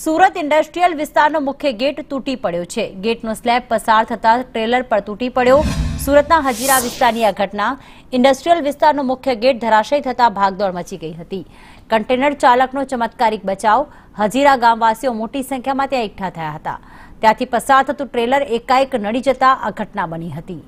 Surat industrial વિસ્તારનો મુખ્ય gate તૂટી પડ્યો છે ગેટનો સ્લેબ પસાર થતાં ટ્રેલર પર તૂટી પડ્યો સુરતના હજીરા વિસ્તારની આ ઘટના ઇન્ડસ્ટ્રીયલ વિસ્તારનો મુખ્ય ગેટ ધરાશય થતા ભાગદોડ મચી ગઈ હતી કન્ટેનર ચાલકનો ચમત્કારિક બચાવ હજીરા ગામવાસીઓ મોટી સંખ્યામાં ત્યાં એકઠા થયા હતા ત્યાંથી પસાર થતું ટ્રેલર એકાએક નડી જતા આ ઘટના બની હતી